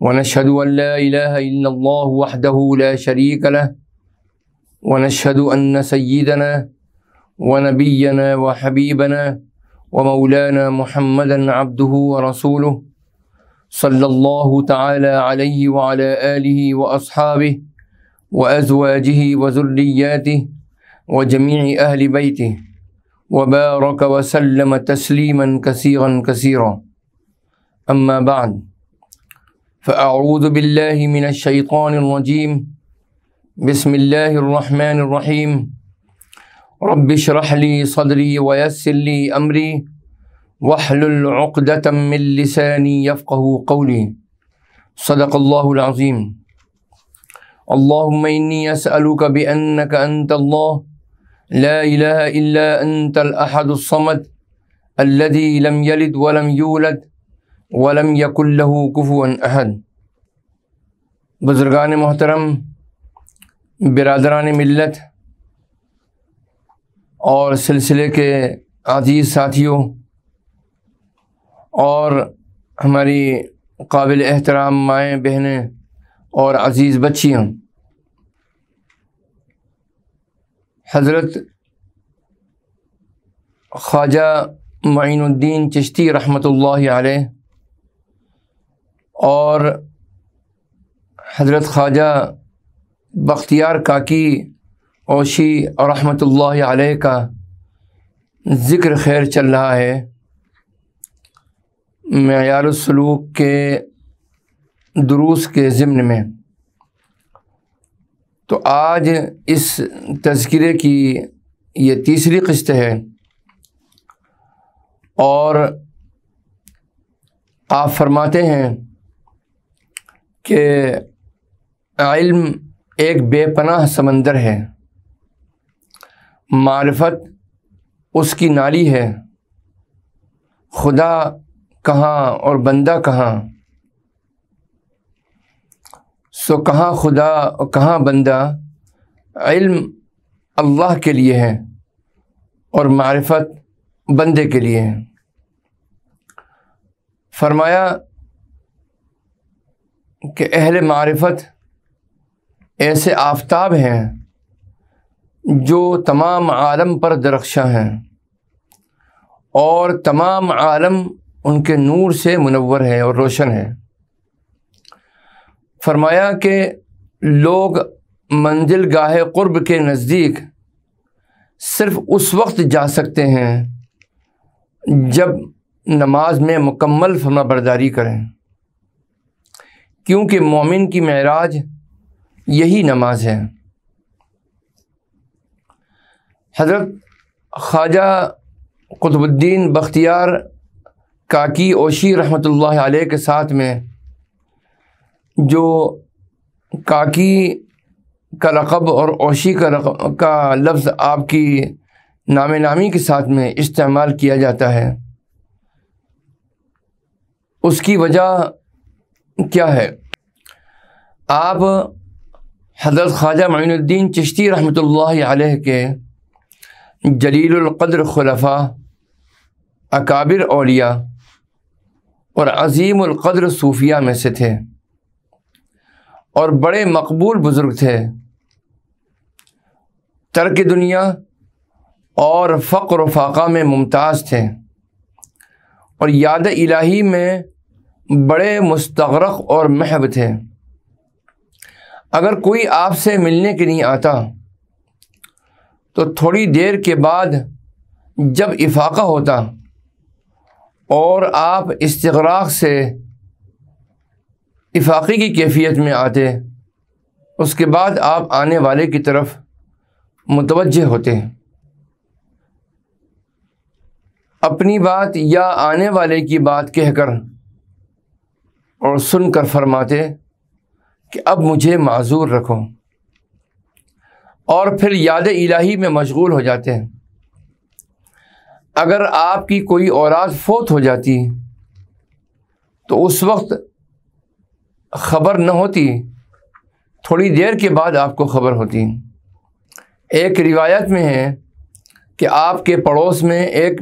ونشهد أن لا إله إلا الله وحده لا شريك له ونشهد أن سيدنا ونبينا وحبيبنا ومولانا محمدا عبده ورسوله صلى الله تعالى عليه وعلى آله وأصحابه وأزواجه وذرياته وجميع أهل بيته وبارك وسلم تسليما كثيرا كثيرا أما بعد فأعوذ بالله من الشيطان الرجيم بسم الله الرحمن الرحيم رب اشرح لي صدري ويسر لي أمري واحلل عقدة من لساني يفقه قولي صدق الله العظيم اللهم إني أسألك بأنك أنت الله لا إله إلا أنت الأحد الصمد الذي لم يلد ولم يولد वलम यकुल्लहू कुफुअन अहद बुज़ुर्गान मोहतरम बिरदरान मिलत और सिलसिले के अजीज़ साथियों और हमारी काबिल एहतराम माएँ बहनें और अज़ीज़ बच्चियाँ हज़रत ख्वाजा मঈनुद्दीन चिश्ती रहमतुल्लाह अलैह और हज़रत ख्वाजा बख्तियार काकी ओशी और रहमत आलह का ज़िक्र खैर चल रहा है मैारसलूक के दुरूस के ज़िम्न में तो आज इस तस्करे की ये तीसरी किस्त है और आप फरमाते हैं कि इल्म एक बेपनाह समंदर है मारफत उसकी नाली है खुदा कहाँ और बंदा कहाँ सो कहाँ खुदा और कहाँ बंदा इल्म अल्लाह के लिए है और मारफत बंदे के लिए है फरमाया कि अहल मारिफत ऐसे आफ्ताब हैं जो तमाम आलम पर दरख्शा हैं और तमाम आलम उनके नूर से मुनवर है और रोशन है फरमाया कि लोग मंजिल गाह क़ुर्ब के नज़दीक सिर्फ़ उस वक्त जा सकते हैं जब नमाज में मुकम्मल फर्मा बरदारी करें क्योंकि मोमिन की महराज यही नमाज है हज़रत ख्वाजा कुतुबुद्दीन बख्तियार काकी ओशी रहमतुल्लाह अलैह के साथ में जो काकी का लक़ब और ओशी का लकब का लफ्ज़ आपकी नाम नामी के साथ में इस्तेमाल किया जाता है उसकी वजह क्या है आप हज़रत ख्वाजा मीनुद्दीन चिश्ती रहमत आलह के जलीलक़द्र खलफा अकाबिर अलिया और अजीमक़द्र सूफिया में से थे और बड़े मकबूल बुज़ुर्ग थे तर्क दुनिया और फ़क्र फाका में मुमताज़ थे और याद इलाही में बड़े मुस्तरक और महब थे अगर कोई आपसे मिलने के लिए आता तो थोड़ी देर के बाद जब इफाका होता और आप इस्तराक से इफाक़े की कैफियत में आते उसके बाद आप आने वाले की तरफ मुतवजह होते अपनी बात या आने वाले की बात कहकर और सुन कर फरमाते कि अब मुझे माजूर रखो और फिर याद इलाही में मशगूल हो जाते हैं अगर आपकी कोई औलाद फोत हो जाती तो उस वक्त खबर न होती थोड़ी देर के बाद आपको खबर होती एक रिवायत में है कि आपके पड़ोस में एक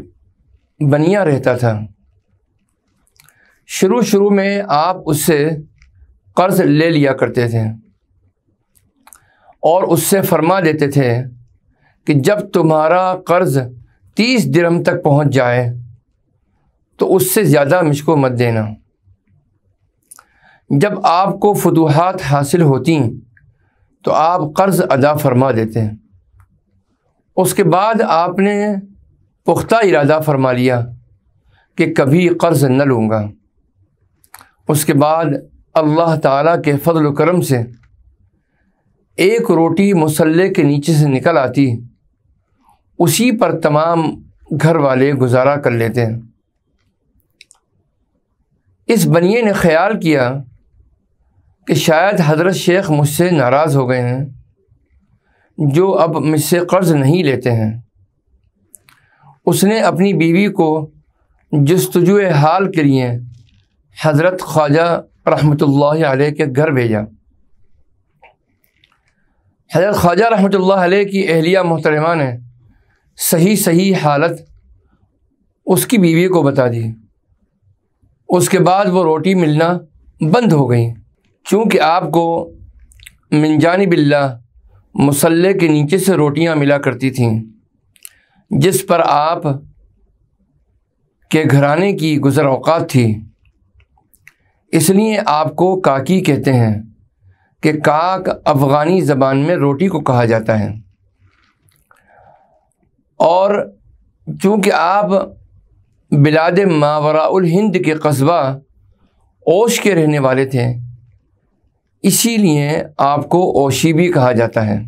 बनिया रहता था शुरू शुरू में आप उससे कर्ज ले लिया करते थे और उससे फरमा देते थे कि जब तुम्हारा कर्ज तीस दिरम तक पहुंच जाए तो उससे ज़्यादा मुझको मत देना जब आपको फतूहत हासिल होती तो आप कर्ज़ अदा फरमा देते उसके बाद आपने पुख्ता इरादा फरमा लिया कि कभी कर्ज़ न लूँगा उसके बाद अल्लाह ताला के फजल करम से एक रोटी मसल्ले के नीचे से निकल आती उसी पर तमाम घर वाले गुजारा कर लेते हैं इस बनिए ने ख्याल किया कि शायद हजरत शेख मुझसे नाराज़ हो गए हैं जो अब मुझसे कर्ज़ नहीं लेते हैं उसने अपनी बीवी को जस्तजु हाल के लिए हज़रत ख्वाजा रहमत अलैह के घर भेजा हज़रत ख्वाजा रहमत अलैह की अहलिया मोहतरमा ने सही सही हालत उसकी बीवी को बता दी उसके बाद वो रोटी मिलना बंद हो गई क्योंकि आपको मिनजानी बिल्ला मसल्ले के नीचे से रोटियां मिला करती थीं जिस पर आप के घराने की गुज़र अवकात थी इसलिए आपको काकी कहते हैं कि काक अफ़गानी ज़बान में रोटी को कहा जाता है और चूँकि आप बिलाद मावराउल हिंद के कस्बा ओश के रहने वाले थे इसीलिए आपको ओशी भी कहा जाता है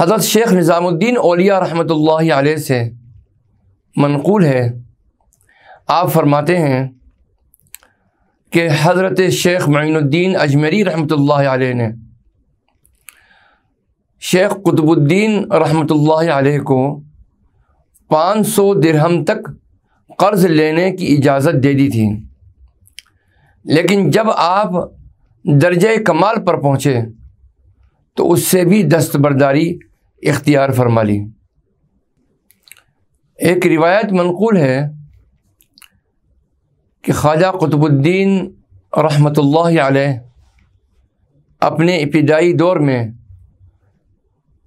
हज़रत शेख निज़ामुद्दीन ओलिया रहमत से मनकूल है आप फरमाते हैं कि हज़रत शेख मीनुद्दीन अजमेरी रहमत ला ने शेख कुतुबुद्दीन रहमत आलह को 500 दरहम तक कर्ज़ लेने की इजाज़त दे दी थी लेकिन जब आप दर्ज कमाल पर पहुँचे तो उससे भी दस्तबरदारी इख्तियार फरमा ली एक रिवायत मनकूल है कि ख्वाजा कुतुबुद्दीन रहमत अपने इब्तदाई दौर में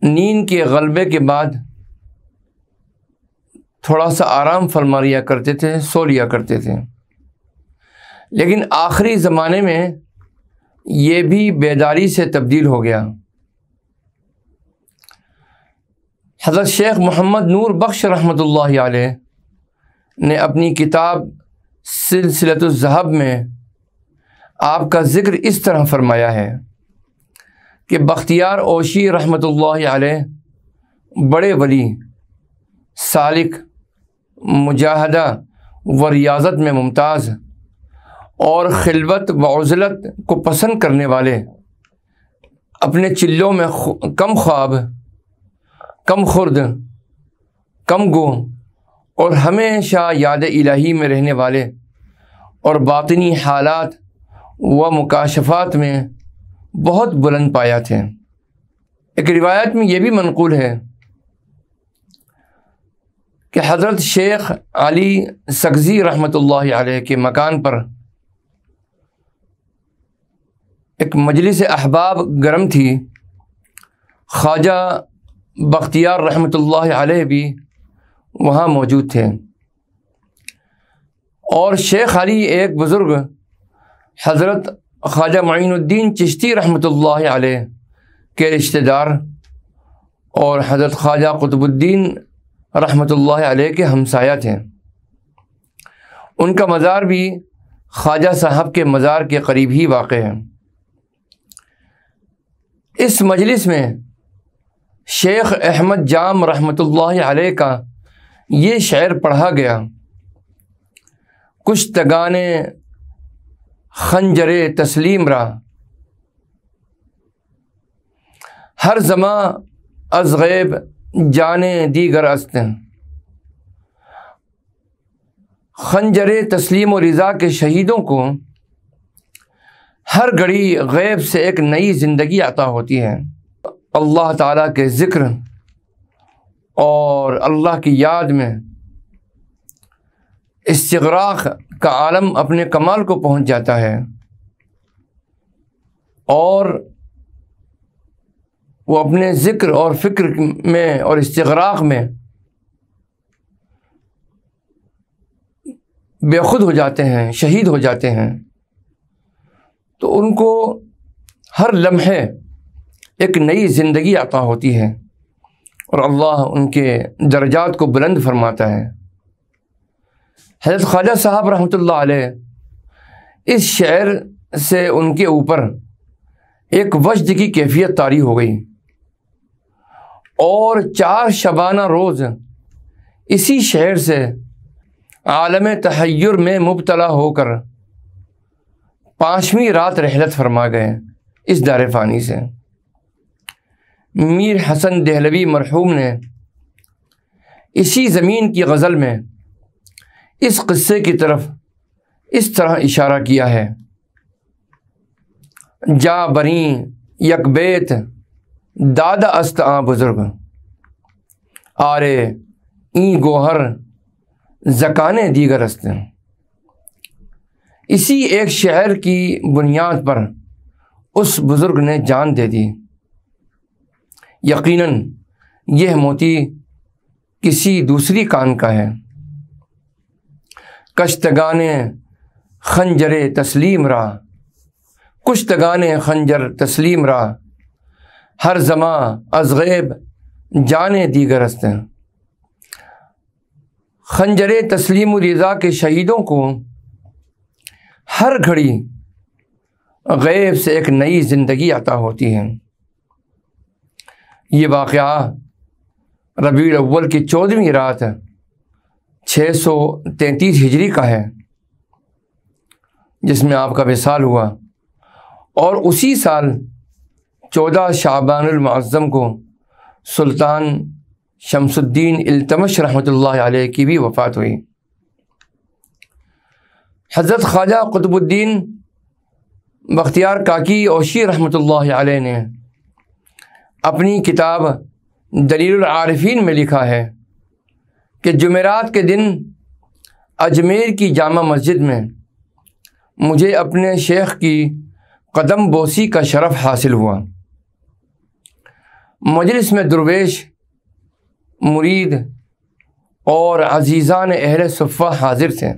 नींद के गलबे के बाद थोड़ा सा आराम फरमा लिया करते थे सो लिया करते थे लेकिन आखिरी ज़माने में ये भी बेदारी से तब्दील हो गया हज़रत शेख मोहम्मद नूर बख्श रहमत ने अपनी किताब सिलसिलत जहब में आपका ज़िक्र इस तरह फरमाया है कि बख्तियार ओशी रहमत बड़े वली सालिक मुजाहदा व रियाजत में मुमताज़ और खिलवत व उजलत को पसंद करने वाले अपने चिल्लों में कम ख्वाब कम खुर्द कम गो और हमेशा याद इलाही में रहने वाले और बातनी हालात व मुकाशफात में बहुत बुलंद पाया थे एक रिवायत में यह भी मनकूल है कि हज़रत शेख अली सगज़ी रहमत आलह के मकान पर एक मजलिस अहबाब गर्म थी ख्वाजा बख्तियार रहमत आलह भी वहाँ मौजूद थे और शेख अली एक बुज़ुर्ग हज़रत ख्वाजा मঈनुद्दीन चिश्ती रहमत के रिश्तेदार और हज़रत ख्वाजा कुतुबुद्दीन रहमत के हमसाया थे उनका मज़ार भी ख्वाजा साहब के मज़ार के करीब ही वाक़ है इस मजलिस में शेख अहमद जाम रहमत का ये शेर पढ़ा गया कुछ तगाने ख़ंजरे तस्लीम रा हर जमा अजगैब जाने दीगर अस्तिन ख़ंजरे तस्लीम और रज़ा के शहीदों को हर घड़ी गैब से एक नई ज़िंदगी आता होती है अल्लाह ताला के ज़िक्र और अल्लाह की याद में शराख का आलम अपने कमाल को पहुंच जाता है और वो अपने ज़िक्र और फ़िक्र में और शराख में बेखुद हो जाते हैं शहीद हो जाते हैं तो उनको हर लम्हे एक नई ज़िंदगी आता होती है और अल्लाह उनके दर्जात को बुलंद फरमाता है हजरत ख्वाजा साहब रहमत इस शहर से उनके ऊपर एक वजद की कैफियत तारी हो गई और चार शबाना रोज़ इसी शहर से आलम तहैर में मुबतला होकर पाँचवीं रात रहलत फरमा गए इस दार फ़ानी से मीर हसन दहलवी मरहूम ने इसी ज़मीन की गज़ल में इस क़स्से की तरफ इस तरह इशारा किया है जा बरी यकबेत दादा अस्त आ बुज़ुर्ग आरे ई गोहर जकाने दीगर अस्त इसी एक शहर की बुनियाद पर उस बुज़ुर्ग ने जान दे दी यकीनन यह मोती किसी दूसरी कान का है कश्तगाने खंजरे तस्लीम रा तगाने खंजर तस्लीम रा हर जमा अजगैब जाने दीगर हस्तें खंजर तस्लीम रज़ा के शहीदों को हर घड़ी गैब से एक नई ज़िंदगी आता होती है ये वाक़ रबी अव्वल की चौदहवीं रात छः सौ तैंतीस हिजरी का है जिसमें आपका विसाल हुआ और उसी साल चौदह शाबानमज़म को सुल्तान शमसुद्दीन इल्तमश रहमतुल्लाह की भी वफ़ात हुई हज़रत ख्वाजा कुतुबुद्दीन बख्तियार काकी ओशी रहमतुल्लाह ने अपनी किताब दलील आरफीन में लिखा है कि जुमेरात के दिन अजमेर की जामा मस्जिद में मुझे अपने शेख की कदम बोसी का शरफ़ हासिल हुआ मजलिस में दुर्वेश मुरीद और अजीज़ान अहर सफ़ा हाजिर थे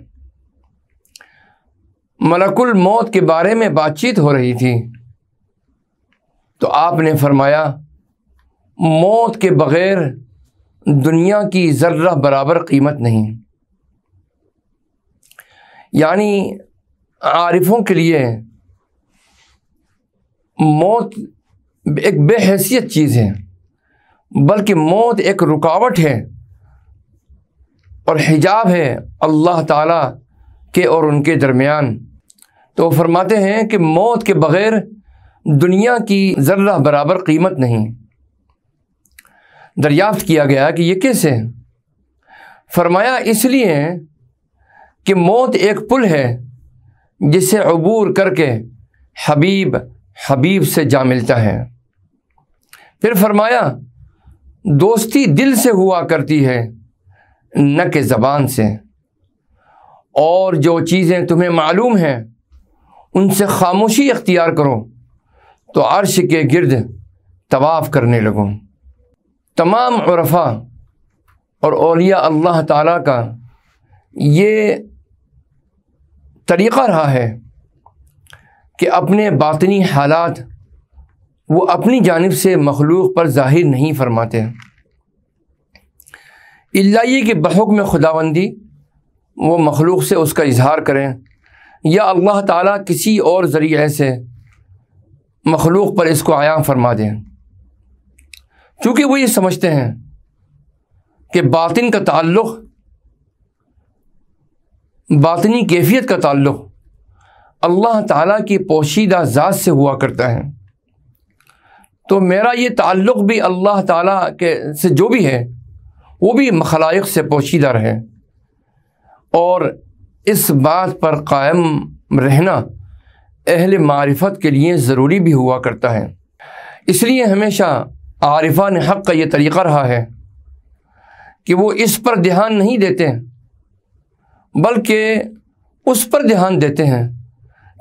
मलकुल मौत के बारे में बातचीत हो रही थी तो आपने फरमाया मौत के बग़ैर दुनिया की ज़र्रा बराबर कीमत नहीं यानी आरिफों के लिए मौत एक बेहसियत चीज़ है बल्कि मौत एक रुकावट है और हिजाब है अल्लाह ताला के और उनके दरमियान तो फरमाते हैं कि मौत के बग़ैर दुनिया की ज़र्रा बराबर कीमत नहीं दरियाफ्त किया गया कि ये कैसे है फरमाया इसलिए कि मौत एक पुल है जिसे अबूर करके हबीब हबीब से जा मिलता है फिर फरमाया दोस्ती दिल से हुआ करती है न के ज़बान से और जो चीज़ें तुम्हें मालूम हैं उनसे खामोशी इख्तियार करो तो अर्श के गिर्द तवाफ़ करने लगूँ तमाम उरफा और अलिया अल्लाह ताला का ये तरीक़ा रहा है कि अपने बातनी हालात वो अपनी जानब से मखलूक पर ज़ाहिर नहीं फरमाते इल्ला के बहुक में खुदाबंदी वो मखलूक से उसका इजहार करें या अल्लाह ताला किसी और ज़रिए से मखलूक पर इसको आयाम फरमा दें चूंकि वो ये समझते हैं कि बातिन का ताल्लुक बातनी कैफियत का ताल्लुक अल्लाह ताला की पोशीदा ज़ात से हुआ करता है तो मेरा ये ताल्लुक भी अल्लाह ताला के से जो भी है वो भी मखलाइक से पोशीदा रहे और इस बात पर कायम रहना अहल मारिफत के लिए ज़रूरी भी हुआ करता है इसलिए हमेशा आरिफान हक़ का ये तरीक़ा रहा है कि वो इस पर ध्यान नहीं देते बल्कि उस पर ध्यान देते हैं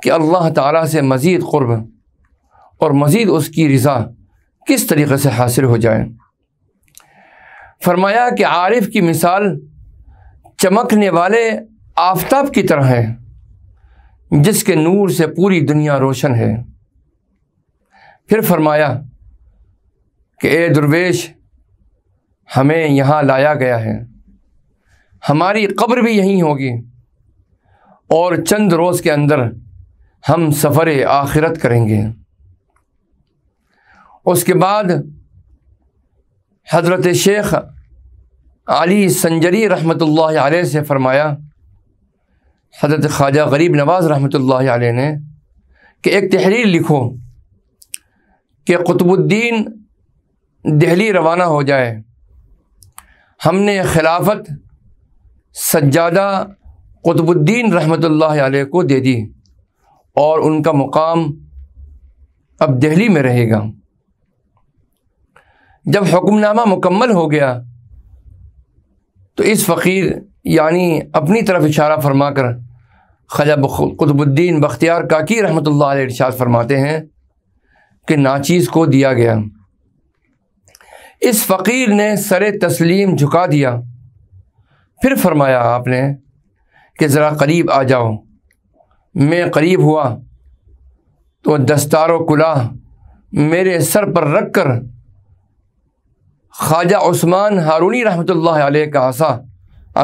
कि अल्लाह ताला से मज़ीद क़ुर्ब और मज़ीद उसकी रज़ा किस तरीक़े से हासिल हो जाए फरमाया कि आरिफ की मिसाल चमकने वाले आफ्ताब की तरह है जिसके नूर से पूरी दुनिया रोशन है फिर फरमाया कि ए दुर्वेश हमें यहाँ लाया गया है हमारी कब्र भी यहीं होगी और चंद रोज़ के अंदर हम सफ़र आखिरत करेंगे उसके बाद हज़रत शेख अली सन्जरी रहमत आलह से फ़रमाया हज़रत ख्वाजा गरीब नवाज़ रहमत आलह ने कि एक तहरीर लिखो कि कुतुबुद्दीन दिल्ली रवाना हो जाए हमने खिलाफत सज्जादा कुतुबुद्दीन रहमत आलह को दे दी और उनका मुकाम अब दिल्ली में रहेगा जब हुक्मनामा मुकम्मल हो गया तो इस फ़कीर यानी अपनी तरफ इशारा फरमा कर खजा कुतुबुद्दीन बख्तियार काकी रहमत ला इर्शाद फरमाते हैं कि नाचीज़ को दिया गया इस फ़कीर ने सर तस्लीम झुका दिया फिर फरमाया आपने कि ज़रा करीब आ जाओ मैं करीब हुआ तो दस्तार कुला मेरे सर पर रख कर ख्वाजा उस्मान हारूनी रहमतुल्लाह अलैह का आसा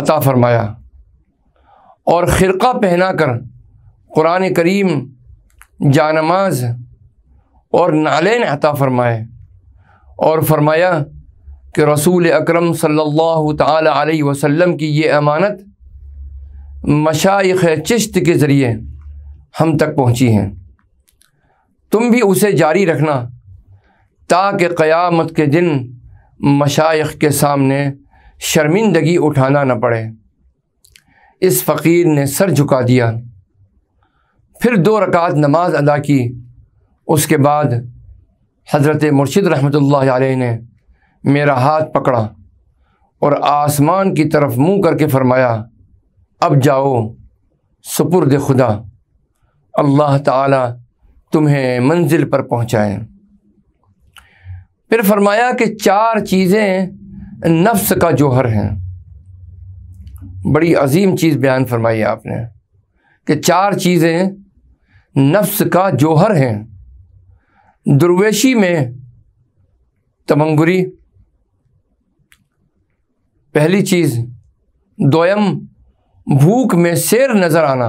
अता फरमाया और ख़िरका पहना कर क़ुरान करीम जानमाज और नालेन अता फरमाए और फरमाया कि रसूल अकरम सल्लल्लाहु अलैहि वसल्लम की ये अमानत मशाइख चिश्त के ज़रिए हम तक पहुँची है तुम भी उसे जारी रखना ताकि क़यामत के दिन मशाइख के सामने शर्मिंदगी उठाना न पड़े इस फ़कीर ने सर झुका दिया फिर दो रकात नमाज अदा की उसके बाद हज़रत मुर्शिद रहमतुल्लाह ने मेरा हाथ पकड़ा और आसमान की तरफ मुंह करके फरमाया अब जाओ सुपुर्द खुदा अल्लाह ताला तुम्हें मंजिल पर पहुँचाए फिर फरमाया कि चार चीज़ें नफ्स का जोहर हैं बड़ी अजीम चीज़ बयान फरमाई आपने कि चार चीज़ें नफ्स का जोहर हैं दुर्वेशी में तमंगुरी पहली चीज दोयम भूख में शेर नज़र आना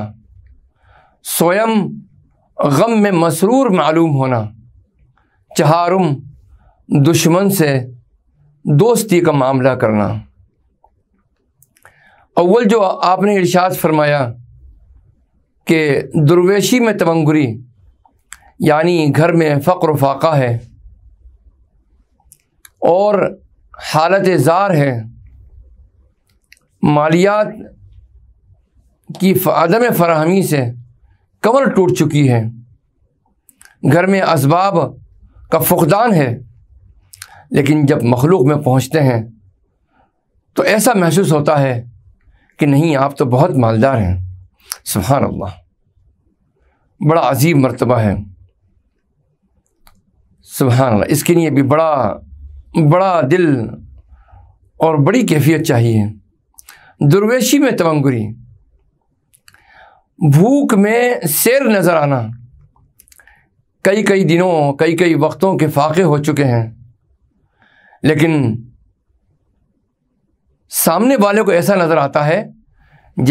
स्वयं गम में मसरूर मालूम होना चहारुम दुश्मन से दोस्ती का मामला करना अव्वल जो आपने इर्शाद फरमाया कि दुर्वेशी में तमंगुरी यानी घर में फ़क्र फाका है और हालत ज़ार है मालियात की अदम फरहमी से कमर टूट चुकी है घर में इसबाब का फुकदान है लेकिन जब मखलूक में पहुँचते हैं तो ऐसा महसूस होता है कि नहीं आप तो बहुत मालदार हैं सुबहान अल्लाह बड़ा अजीब मरतबा है सुबह इसके लिए भी बड़ा बड़ा दिल और बड़ी कैफियत चाहिए दुर्वेशी में तवंगुरी भूख में शेर नज़र आना कई कई दिनों कई कई वक्तों के फाके हो चुके हैं लेकिन सामने वाले को ऐसा नज़र आता है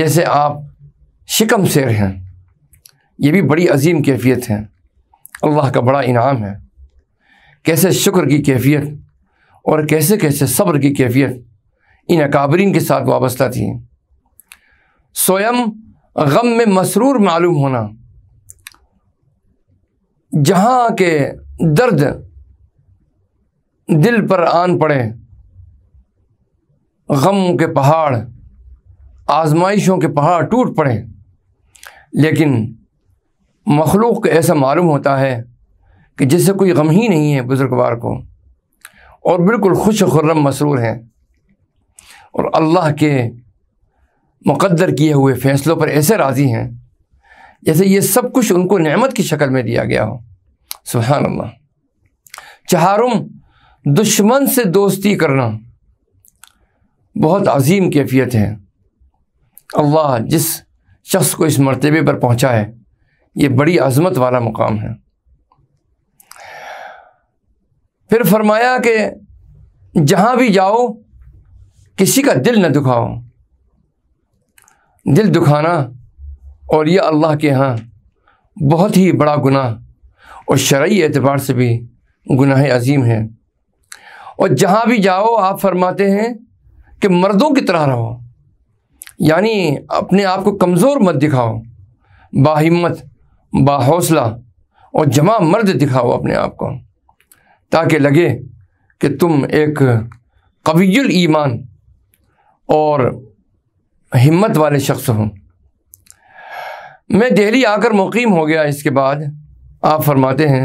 जैसे आप शिकम शेर हैं ये भी बड़ी अजीम कैफियत है अल्लाह का बड़ा इनाम है कैसे शुक्र की कैफियत और कैसे कैसे सब्र की कैफियत इन अकाबरीन के साथ वाबस्ता थी स्वयं गम में मसरूर मालूम होना जहाँ के दर्द दिल पर आन पड़े गम के पहाड़ आजमाइशों के पहाड़ टूट पड़े लेकिन मखलूक ऐसा मालूम होता है कि जिससे कोई गम ही नहीं है बुज़ुर्गवार को और बिल्कुल खुश खुर्रम मसरूर हैं और अल्लाह के मुकद्दर किए हुए फ़ैसलों पर ऐसे राज़ी हैं जैसे ये सब कुछ उनको नेमत की शक्ल में दिया गया हो सुबहान अल्लाह चहारुम दुश्मन से दोस्ती करना बहुत अजीम कैफियत है अल्लाह जिस शख्स को इस मरतबे पर पहुँचा है ये बड़ी अजमत वाला मुकाम है फिर फरमाया कि जहाँ भी जाओ किसी का दिल न दुखाओ दिल दुखाना और यह अल्लाह के यहाँ बहुत ही बड़ा गुनाह और शरय एतबार से भी गुनाह अजीम है और जहाँ भी जाओ आप फरमाते हैं कि मर्दों की तरह रहो यानी अपने आप को कमज़ोर मत दिखाओ बाहिम्मत बाहौसला और जमा मर्द दिखाओ अपने आप को ताकि लगे कि तुम एक कवील ईमान और हिम्मत वाले शख्स हों मैं दिल्ली आकर मुकीम हो गया इसके बाद आप फरमाते हैं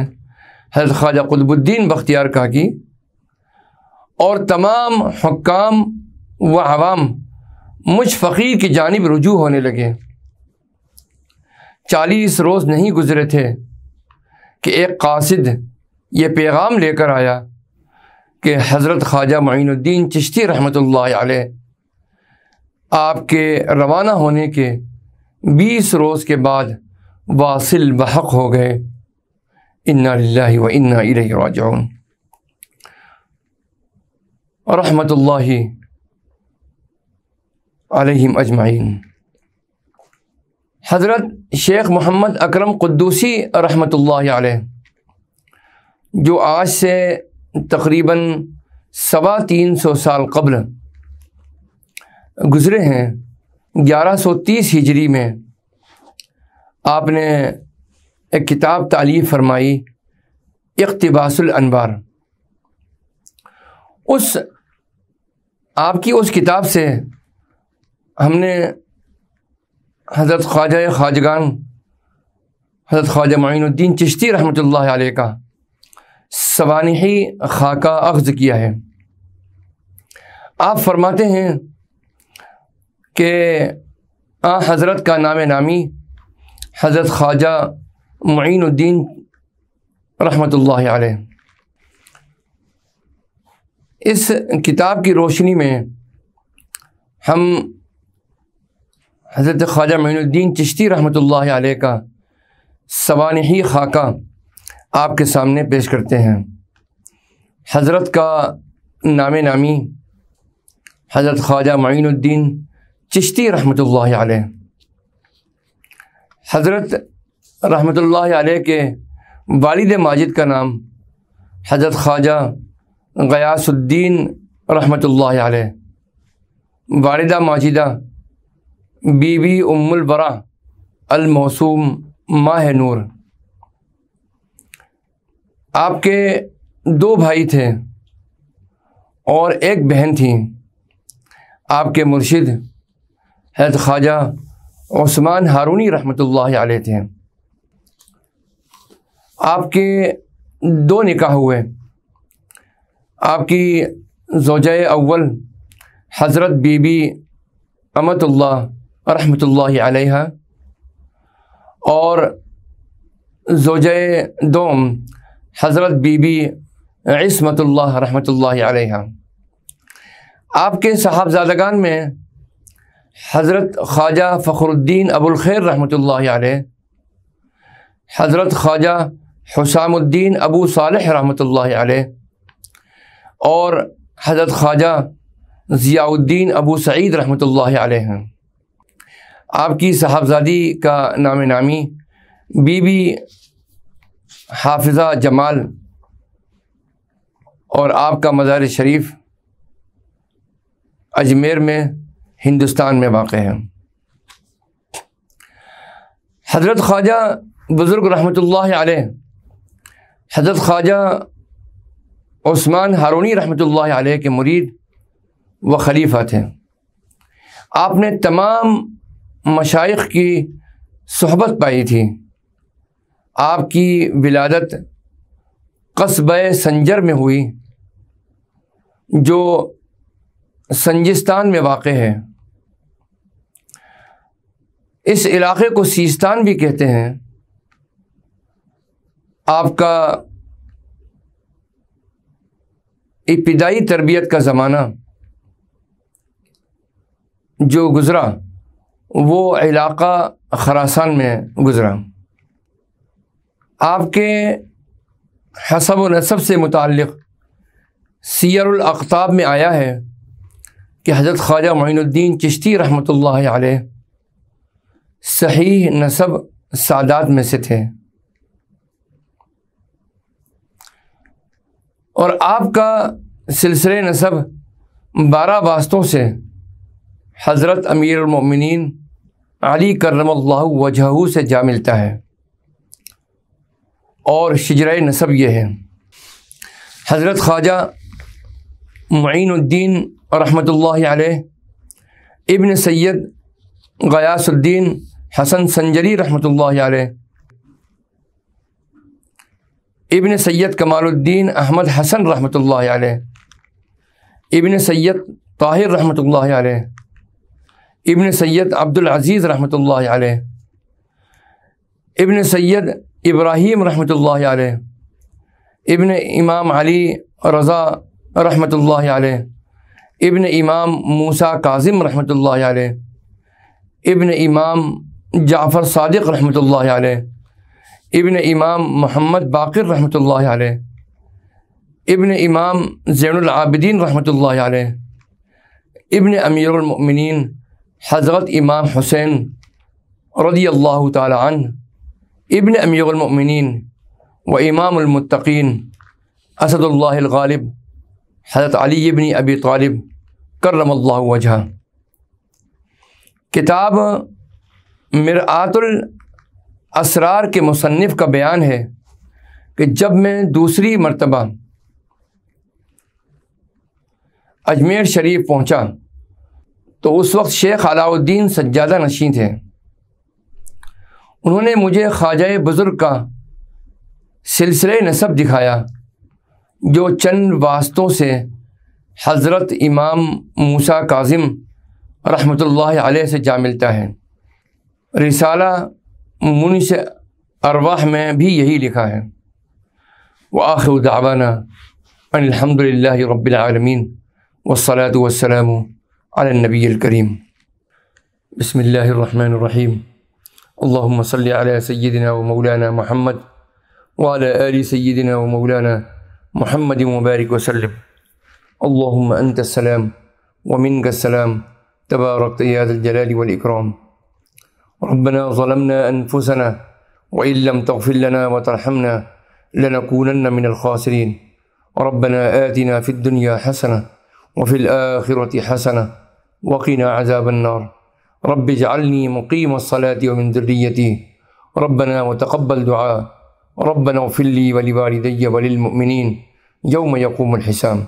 हजरत ख्वाजा कुलबुद्दीन बख्तियार का की और तमाम हकाम व आवाम मुझ फ़कीर की जानब रुजू होने लगे चालीस रोज़ नहीं गुज़रे थे कि एक कासिद ये पैगाम लेकर आया कि हज़रत ख्वाजा मঈनुद्दीन चिश्ती रहमत आपके रवाना होने के बीस रोज़ के बाद वासिल बहक हो गए इन्ना व इन्ना राजन रहमत अलहम अजमाइन हज़रत शेख मोहम्मद अकरम कुद्दूसी रहमत जो आज से तकरीबन सवा तीन सौ साल कबल गुज़रे हैं 1130 हिजरी में आपने एक किताब तालीफ फरमाई इकतबासल उस आपकी उस किताब से हमने हज़रत ख्वाजा ख्वाजगान हज़रत ख्वाजा मीनुद्दीन चिश्ती रहमत ला का सवानही खाका अख्ज़ किया है आप फरमाते हैं कि आ हज़रत का नाम नामी हज़रत ख्वाजा मुइनुद्दीन रहमत अलैह इस किताब की रोशनी में हम हज़रत ख्वाजा मुइनुद्दीन चिश्ती रहमत अलैह का सवानही खाका आपके सामने पेश करते हैं हज़रत का नाम नामी हज़रत ख्वाजा मीनुद्दीन चिश्ती रहमत हज़रत रहमत के वालिद माजिद का नाम हज़रत ख्वाजा गयासुद्दीन रहमत वालदा माजिदा बीबी उम्मुलबरा अलमौसूम माह नूर आपके दो भाई थे और एक बहन थी आपके मुर्शिद हैज ख्वाजा ओस्मान हारूनी रहमतुल्लाह आलह थे आपके दो निकाह हुए आपकी जोजय अव्वल हज़रत बीबी अमतुल्लाह रहमतुल्लाह आलहा और जोजय दोम हज़रत बीबी इसमतुल्ला रहमतुल्लाह अलैहा आपके साहबजादगान में हज़रत ख्वाजा फ़खरुद्दीन अबुलखैर रहमतुल्ला अलैह हज़रत ख्वाजा हुसामुद्दीन अबू सालह रहमत अलैह और हज़रत ख्वाजा ज़ियाउद्दीन अबू सईद रहमतुल्ला अलैह आपकी साहबजादी का नाम नामी बीबी हाफिज़ा जमाल और आपका मज़ार शरीफ अजमेर में हिंदुस्तान में वाक़ है हज़रत ख्वाजा बुज़ुर्ग रहमत आल हज़रत ख्वाजा ओस्मान हारूनी रहमत आल के मुरीद व खलीफा थे आपने तमाम मशाइ की सहबत पाई थी आपकी विलादत कस्बे संजर में हुई जो संजिस्तान में वाक़ है इस इलाक़े को सीस्तान भी कहते हैं आपका इब्तदाई तरबियत का ज़माना जो गुज़रा वो इलाक़ा खरासान में गुज़रा आपके हसब व नसब से मुतक़ सीरताब में आया है कि हज़रत ख्वाजा मोइनुद्दीन चिश्ती रहमत आलह सही नसब सादात में से थे और आपका सिलसिले नसब बारह वास्तों से हज़रत अमीरमिन अली करम वजहू से जा मिलता है और शजरा नसब ये है हज़रत ख्वाजा मीनुद्दीन रहमत इबन सैद गयासुद्दीन हसन संजरी रहमत इबन सैद कमालुद्दीन अहमद हसन रहमत इबन सैद ताहिर रहमत इबन सैद अब्दुल अजीज़ रहमत इबन सैद इब्राहीम रहमत इबन इमाम अली रज़ा रहमत इबन इमाम मूसा काजिम रहमत इबन इमाम जाफ़र सादिक रहमत इबन इमाम मोहम्मद बाकर रहमत इबन इमाम ज़ैनआबदीन रहमत इबन अमीरमिन हज़रत इमाम हुसैन रदी अल्लाह तन इबन अमीरमिन व इमामतकीन असदुल्लागालिब हज़रत अली इबन अबी तालिब करम किताब मरातुल असरार के मुसनफ़ का बयान है कि जब मैं दूसरी मरतबा अजमेर शरीफ पहुँचा तो उस वक्त शेख अलाउद्दीन सज्जादा नशी थे उन्होंने मुझे ख्वाजा बुज़ुर्ग का सिलसिले नसब दिखाया जो चंद वास्तों से हज़रत इमाम मूसा काजिम रहमतुल्लाह अलैह से जा मिलता है रिसाला मुनिस अरवाह में भी यही लिखा है व आखिर दावाना अलहमदिल्ला रबालमीन वसलात वसलम नबी करीम बसमीम اللهم صل على سيدنا ومولانا محمد وعلى آل سيدنا ومولانا محمد وبارك وسلم اللهم أنت السلام ومنك السلام تبارك يا ذا الجلال والإكرام ربنا ظلمنا أنفسنا وإن لم تغفر لنا وترحمنا لنكونن من الخاسرين ربنا آتنا في الدنيا حسنة وفي الآخرة حسنة وقنا عذاب النار रब जालनी मुकीम वसलाती रबना व तकबल दुआ रबना फ़िल्ली वली वालदी वलिलमिन यौम यकूम हिसाम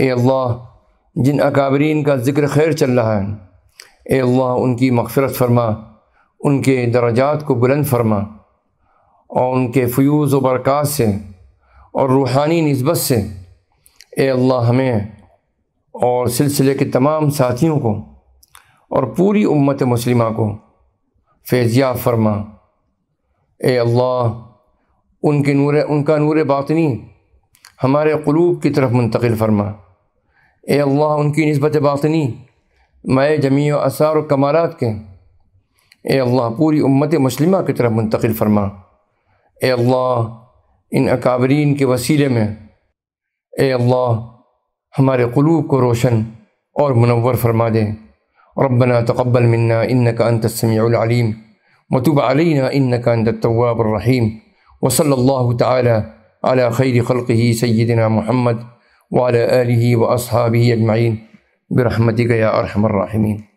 ए अल्लाह जिन अकाबरीन का ज़िक्र खैर चल रहा है ए अल्लाह उनकी मगफ़रत फरमा उनके दर्जात को बुलंद फरमा और उनके फ्यूज़ व बरक़ात से और रूहानी नस्बत से ए अल्लाह हमें और सिलसिले के तमाम साथियों को और पूरी उम्मत मुस्लिमा को फैज़िया फरमा ए अल्लाह उनके नूर उनका नूर बातनी हमारे क़लूब की तरफ मुंतकिल फरमा ए अल्लाह उनकी नस्बत बातनी माए जमी आसार और कमालत के ए अल्लाह पूरी उम्मत मुस्लिमा की तरफ मुंतकिल फरमा ए अल्लाह इन अकाबरीन के वसीले में ए अल्लाह हमारे क़लूब को रोशन और मनवर फरमा दें ربنا تقبل منا إنك أنت السميع العليم وتب علينا إنك أنت التواب الرحيم وصلى الله تعالى على خير خلقه سيدنا محمد وعلى آله وأصحابه أجمعين برحمتك يا أرحم الراحمين